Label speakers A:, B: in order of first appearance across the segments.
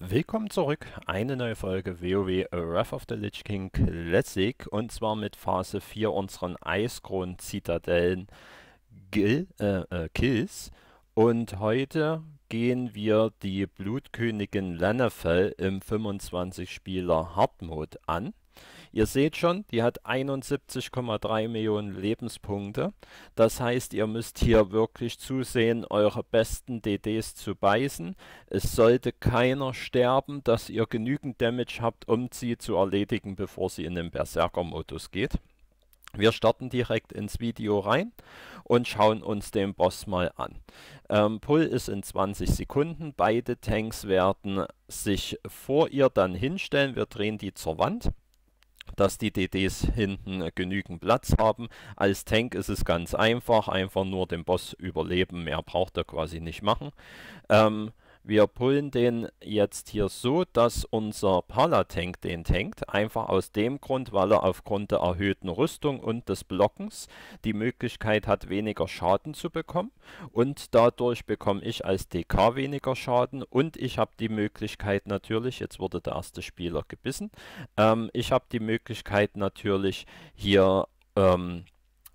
A: Willkommen zurück, eine neue Folge WoW Wrath of the Lich King Classic und zwar mit Phase 4 unseren Eiskron-Zitadellen äh, äh, Kills und heute gehen wir die Blutkönigin Lannefell im 25-Spieler Hardmode an Ihr seht schon, die hat 71,3 Millionen Lebenspunkte. Das heißt, ihr müsst hier wirklich zusehen, eure besten DDs zu beißen. Es sollte keiner sterben, dass ihr genügend Damage habt, um sie zu erledigen, bevor sie in den Berserker-Modus geht. Wir starten direkt ins Video rein und schauen uns den Boss mal an. Ähm, Pull ist in 20 Sekunden. Beide Tanks werden sich vor ihr dann hinstellen. Wir drehen die zur Wand dass die DDs hinten genügend Platz haben. Als Tank ist es ganz einfach, einfach nur den Boss überleben, mehr braucht er quasi nicht machen. Ähm, wir pullen den jetzt hier so, dass unser Palatank den tankt, einfach aus dem Grund, weil er aufgrund der erhöhten Rüstung und des Blockens die Möglichkeit hat, weniger Schaden zu bekommen und dadurch bekomme ich als DK weniger Schaden und ich habe die Möglichkeit natürlich, jetzt wurde der erste Spieler gebissen, ähm, ich habe die Möglichkeit natürlich hier... Ähm,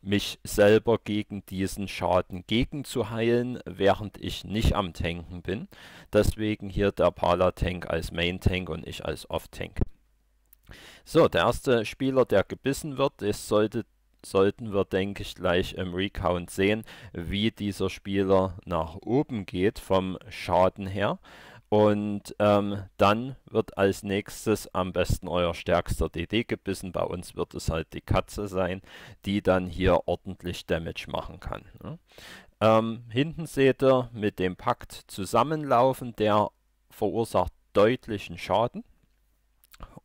A: mich selber gegen diesen Schaden gegenzuheilen, während ich nicht am Tanken bin. Deswegen hier der Pala-Tank als Main-Tank und ich als Off-Tank. So, der erste Spieler, der gebissen wird, ist, sollte, sollten wir, denke ich, gleich im Recount sehen, wie dieser Spieler nach oben geht vom Schaden her. Und ähm, dann wird als nächstes am besten euer stärkster DD gebissen. Bei uns wird es halt die Katze sein, die dann hier ordentlich Damage machen kann. Ne? Ähm, hinten seht ihr mit dem Pakt zusammenlaufen, der verursacht deutlichen Schaden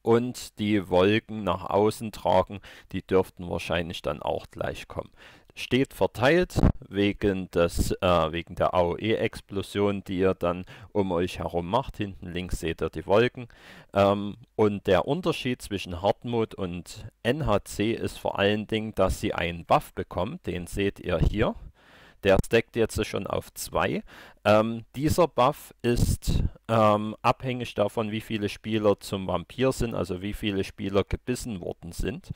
A: und die Wolken nach außen tragen. Die dürften wahrscheinlich dann auch gleich kommen. Steht verteilt wegen, des, äh, wegen der AOE-Explosion, die ihr dann um euch herum macht. Hinten links seht ihr die Wolken. Ähm, und der Unterschied zwischen Hartmut und NHC ist vor allen Dingen, dass sie einen Buff bekommt. Den seht ihr hier. Der stackt jetzt schon auf 2. Ähm, dieser Buff ist ähm, abhängig davon, wie viele Spieler zum Vampir sind, also wie viele Spieler gebissen worden sind.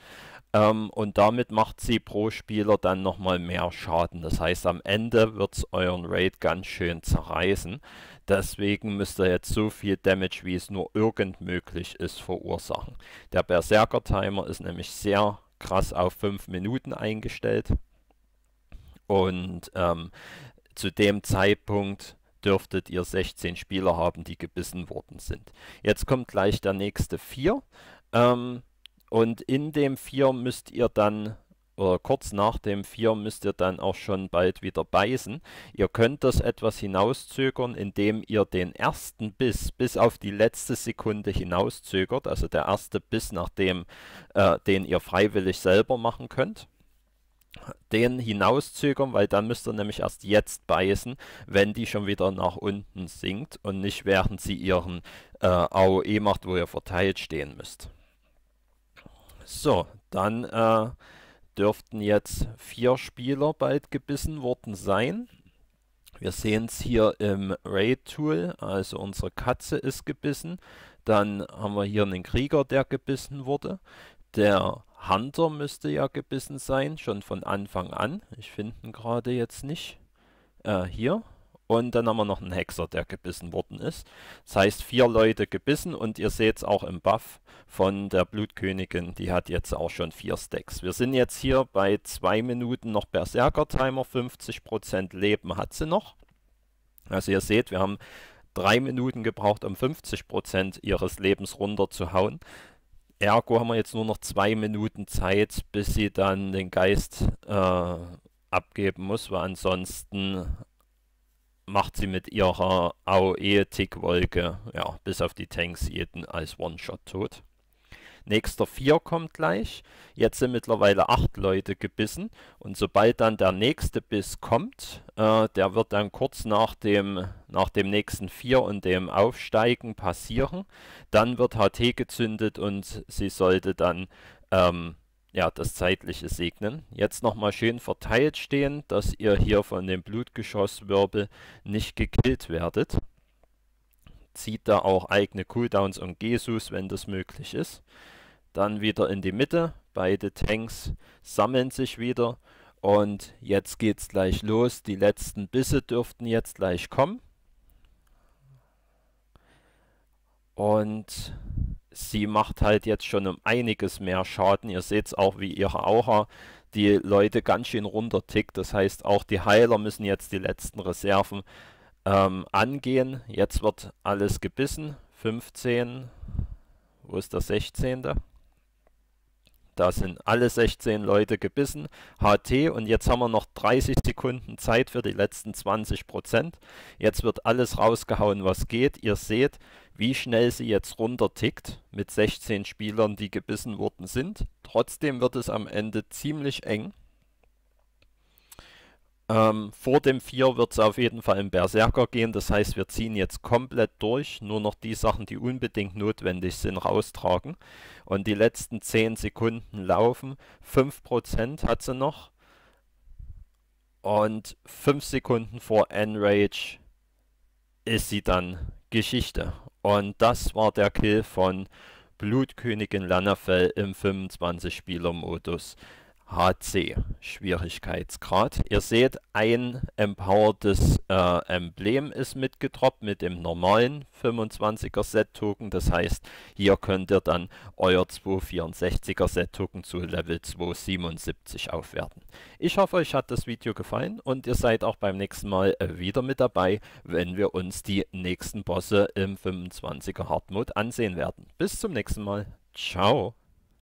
A: Ähm, und damit macht sie pro Spieler dann nochmal mehr Schaden. Das heißt, am Ende wird es euren Raid ganz schön zerreißen. Deswegen müsst ihr jetzt so viel Damage, wie es nur irgend möglich ist, verursachen. Der Berserker-Timer ist nämlich sehr krass auf 5 Minuten eingestellt. Und ähm, zu dem Zeitpunkt dürftet ihr 16 Spieler haben, die gebissen worden sind. Jetzt kommt gleich der nächste 4. Ähm, und in dem 4 müsst ihr dann, oder kurz nach dem 4 müsst ihr dann auch schon bald wieder beißen. Ihr könnt das etwas hinauszögern, indem ihr den ersten Biss bis auf die letzte Sekunde hinauszögert. Also der erste Biss, nachdem, äh, den ihr freiwillig selber machen könnt den hinauszögern, weil dann müsst ihr nämlich erst jetzt beißen, wenn die schon wieder nach unten sinkt und nicht während sie ihren äh, AOE macht, wo ihr verteilt stehen müsst. So, dann äh, dürften jetzt vier Spieler bald gebissen worden sein. Wir sehen es hier im Raid-Tool, also unsere Katze ist gebissen. Dann haben wir hier einen Krieger, der gebissen wurde. Der Hunter müsste ja gebissen sein, schon von Anfang an. Ich finde ihn gerade jetzt nicht. Äh, hier. Und dann haben wir noch einen Hexer, der gebissen worden ist. Das heißt, vier Leute gebissen und ihr seht es auch im Buff von der Blutkönigin. Die hat jetzt auch schon vier Stacks. Wir sind jetzt hier bei zwei Minuten noch Berserker-Timer. 50% Leben hat sie noch. Also ihr seht, wir haben drei Minuten gebraucht, um 50% ihres Lebens runterzuhauen. Ergo haben wir jetzt nur noch zwei Minuten Zeit, bis sie dann den Geist äh, abgeben muss, weil ansonsten macht sie mit ihrer AOE-Tickwolke, ja, bis auf die Tanks jeden als One-Shot tot. Nächster 4 kommt gleich. Jetzt sind mittlerweile 8 Leute gebissen. Und sobald dann der nächste Biss kommt, äh, der wird dann kurz nach dem nach dem nächsten Vier und dem Aufsteigen passieren. Dann wird HT gezündet und sie sollte dann ähm, ja, das Zeitliche segnen. Jetzt nochmal schön verteilt stehen, dass ihr hier von dem Blutgeschosswirbel nicht gekillt werdet. Zieht da auch eigene Cooldowns um Jesus, wenn das möglich ist. Dann wieder in die Mitte. Beide Tanks sammeln sich wieder. Und jetzt geht's gleich los. Die letzten Bisse dürften jetzt gleich kommen. Und sie macht halt jetzt schon um einiges mehr Schaden. Ihr seht es auch, wie ihre Aura die Leute ganz schön runter tickt. Das heißt, auch die Heiler müssen jetzt die letzten Reserven ähm, angehen. Jetzt wird alles gebissen. 15, wo ist der 16.? Da sind alle 16 Leute gebissen. HT und jetzt haben wir noch 30 Sekunden Zeit für die letzten 20 Prozent. Jetzt wird alles rausgehauen, was geht. Ihr seht, wie schnell sie jetzt runter tickt mit 16 Spielern, die gebissen worden sind. Trotzdem wird es am Ende ziemlich eng. Ähm, vor dem 4 wird es auf jeden Fall im Berserker gehen. Das heißt, wir ziehen jetzt komplett durch. Nur noch die Sachen, die unbedingt notwendig sind, raustragen. Und die letzten 10 Sekunden laufen. 5% hat sie noch. Und 5 Sekunden vor Enrage ist sie dann Geschichte. Und das war der Kill von Blutkönigin Lanafell im 25-Spieler-Modus. HC Schwierigkeitsgrad. Ihr seht, ein empowertes äh, Emblem ist mitgetroppt mit dem normalen 25er Set-Token. Das heißt, hier könnt ihr dann euer 264er Set-Token zu Level 277 aufwerten. Ich hoffe, euch hat das Video gefallen und ihr seid auch beim nächsten Mal äh, wieder mit dabei, wenn wir uns die nächsten Bosse im 25er Hard Mode ansehen werden. Bis zum nächsten Mal. Ciao.